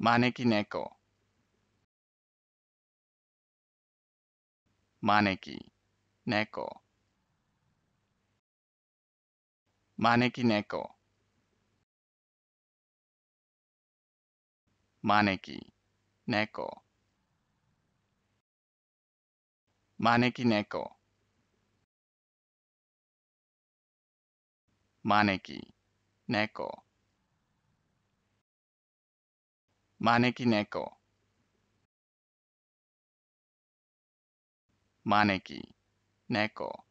招き猫招き猫招き猫招き猫招き猫招き猫招き猫招き猫